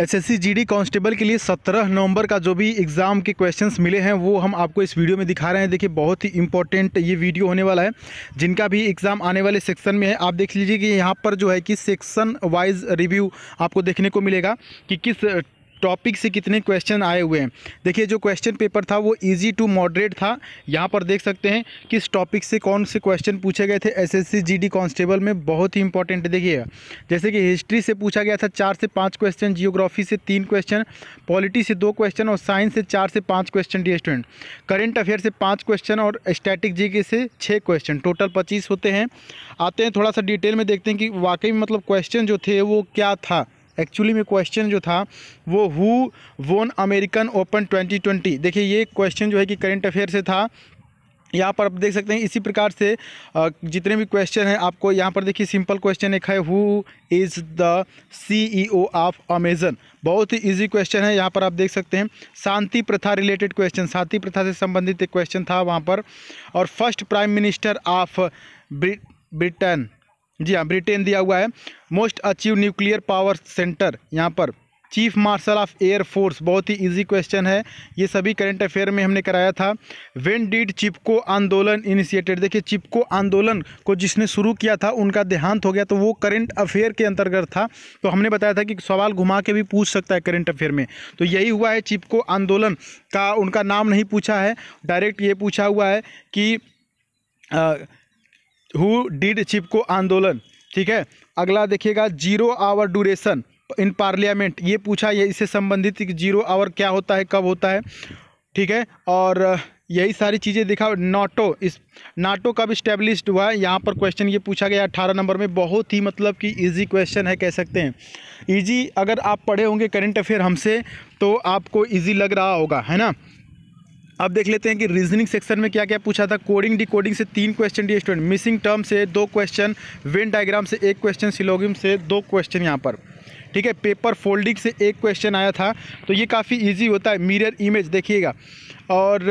SSC GD constable के लिए 17 नवंबर का जो भी एग्ज़ाम के क्वेश्चंस मिले हैं वो हम आपको इस वीडियो में दिखा रहे हैं देखिए बहुत ही इंपॉर्टेंट ये वीडियो होने वाला है जिनका भी एग्ज़ाम आने वाले सेक्शन में है आप देख लीजिए कि यहाँ पर जो है कि सेक्शन वाइज रिव्यू आपको देखने को मिलेगा कि किस टॉपिक से कितने क्वेश्चन आए हुए हैं देखिए जो क्वेश्चन पेपर था वो इजी टू मॉडरेट था यहाँ पर देख सकते हैं किस टॉपिक से कौन से क्वेश्चन पूछे गए थे एसएससी जीडी कांस्टेबल में बहुत ही इंपॉर्टेंट देखिए जैसे कि हिस्ट्री से पूछा गया था चार से पाँच क्वेश्चन जियोग्राफी से तीन क्वेश्चन पॉलिटी से दो क्वेश्चन और साइंस से चार से पाँच क्वेश्चन डी स्टूडेंट करेंट अफेयर से पाँच क्वेश्चन और स्टैटिक जी से छः क्वेश्चन टोटल पच्चीस होते हैं आते हैं थोड़ा सा डिटेल में देखते हैं कि वाकई मतलब क्वेश्चन जो थे वो क्या था एक्चुअली में क्वेश्चन जो था वो हु वोन अमेरिकन ओपन 2020 देखिए ये क्वेश्चन जो है कि करंट अफेयर से था यहाँ पर आप देख सकते हैं इसी प्रकार से जितने भी क्वेश्चन हैं आपको यहाँ पर देखिए सिंपल क्वेश्चन एक है who is the CEO of Amazon बहुत ही इजी क्वेश्चन है यहाँ पर आप देख सकते हैं शांति प्रथा रिलेटेड क्वेश्चन शांति प्रथा से संबंधित एक क्वेश्चन था वहाँ पर और first prime minister of Britain जी हाँ ब्रिटेन दिया हुआ है most achieve nuclear power centre यहाँ पर chief marshal of air force बहुत ही इजी क्वेश्चन है ये सभी करंट अफेयर में हमने कराया था वेन डिड चिपको आंदोलन इनिशिएटेड देखिए चिपको आंदोलन को जिसने शुरू किया था उनका देहांत हो गया तो वो करंट अफेयर के अंतर्गत था तो हमने बताया था कि सवाल घुमा के भी पूछ सकता है करंट अफेयर में तो यही हुआ है चिपको आंदोलन का उनका नाम नहीं पूछा है डायरेक्ट ये पूछा हुआ है कि आ, हु डिड चिपको आंदोलन ठीक है अगला देखिएगा zero hour duration in parliament ये पूछा ये इससे संबंधित जीरो आवर क्या होता है कब होता है ठीक है और यही सारी चीज़ें देखा नाटो इस नाटो कब इस्टेब्लिश हुआ है यहाँ पर क्वेश्चन ये पूछा गया अठारह नंबर में बहुत ही मतलब कि इजी क्वेश्चन है कह सकते हैं इजी अगर आप पढ़े होंगे करंट अफेयर हमसे तो आपको इजी लग रहा होगा है ना अब देख लेते हैं कि रीजनिंग सेक्शन में क्या क्या पूछा था कोडिंग डिकोडिंग से तीन क्वेश्चन डी स्टूडेंट मिसिंग टर्म से दो क्वेश्चन वेन डायग्राम से एक क्वेश्चन सिलोगिम से दो क्वेश्चन यहाँ पर ठीक है पेपर फोल्डिंग से एक क्वेश्चन आया था तो ये काफ़ी ईजी होता है मीर इमेज देखिएगा और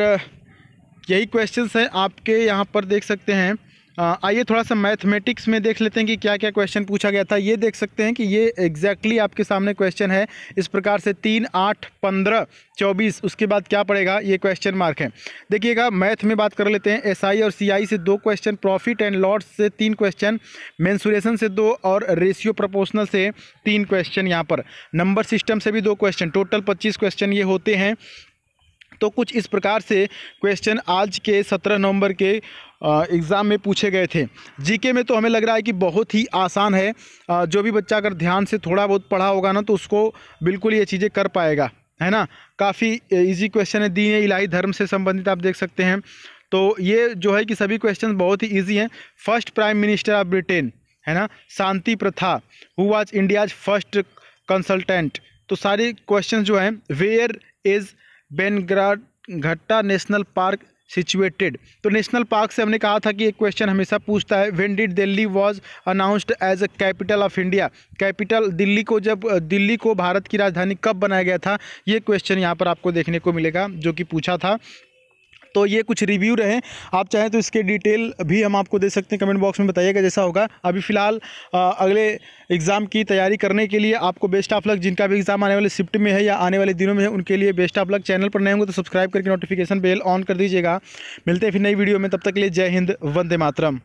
यही क्वेश्चन हैं आपके यहाँ पर देख सकते हैं आइए थोड़ा सा मैथमेटिक्स में देख लेते हैं कि क्या क्या क्वेश्चन पूछा गया था ये देख सकते हैं कि ये एग्जैक्टली exactly आपके सामने क्वेश्चन है इस प्रकार से तीन आठ पंद्रह चौबीस उसके बाद क्या पड़ेगा ये क्वेश्चन मार्क है देखिएगा मैथ में बात कर लेते हैं एसआई और सीआई से दो क्वेश्चन प्रॉफिट एंड लॉस से तीन क्वेश्चन मैंसुरेशन से दो और रेशियो प्रपोशनल से तीन क्वेश्चन यहाँ पर नंबर सिस्टम से भी दो क्वेश्चन टोटल पच्चीस क्वेश्चन ये होते हैं तो कुछ इस प्रकार से क्वेश्चन आज के सत्रह नवंबर के एग्ज़ाम में पूछे गए थे जीके में तो हमें लग रहा है कि बहुत ही आसान है जो भी बच्चा अगर ध्यान से थोड़ा बहुत पढ़ा होगा ना तो उसको बिल्कुल ये चीज़ें कर पाएगा है ना काफ़ी इजी क्वेश्चन है दीन इलाही धर्म से संबंधित आप देख सकते हैं तो ये जो है कि सभी क्वेश्चन बहुत ही ईजी हैं first prime minister of Britain है ना शांति प्रथा who was India's first consultant तो सारे क्वेश्चन जो हैं where is Bannerghatta national park situated तो नेशनल पार्क से हमने कहा था कि एक क्वेश्चन हमेशा पूछता है when did Delhi was announced as a capital of India capital Delhi को जब दिल्ली को भारत की राजधानी कब बनाया गया था ये क्वेश्चन यहाँ पर आपको देखने को मिलेगा जो कि पूछा था तो ये कुछ रिव्यू रहे आप चाहें तो इसके डिटेल भी हम आपको दे सकते हैं कमेंट बॉक्स में बताइएगा जैसा होगा अभी फ़िलहाल अगले एग्ज़ाम की तैयारी करने के लिए आपको बेस्ट ऑफ लक जिनका भी एग्ज़ाम आने वाले शिफ्ट में है या आने वाले दिनों में है उनके लिए बेस्ट ऑफ लक चैनल पर नए होंगे तो सब्सक्राइब करके नोटिफिकेशन बेल ऑन कर दीजिएगा मिलते हैं फिर नई वीडियो में तब तक के लिए जय हिंद वंदे मातरम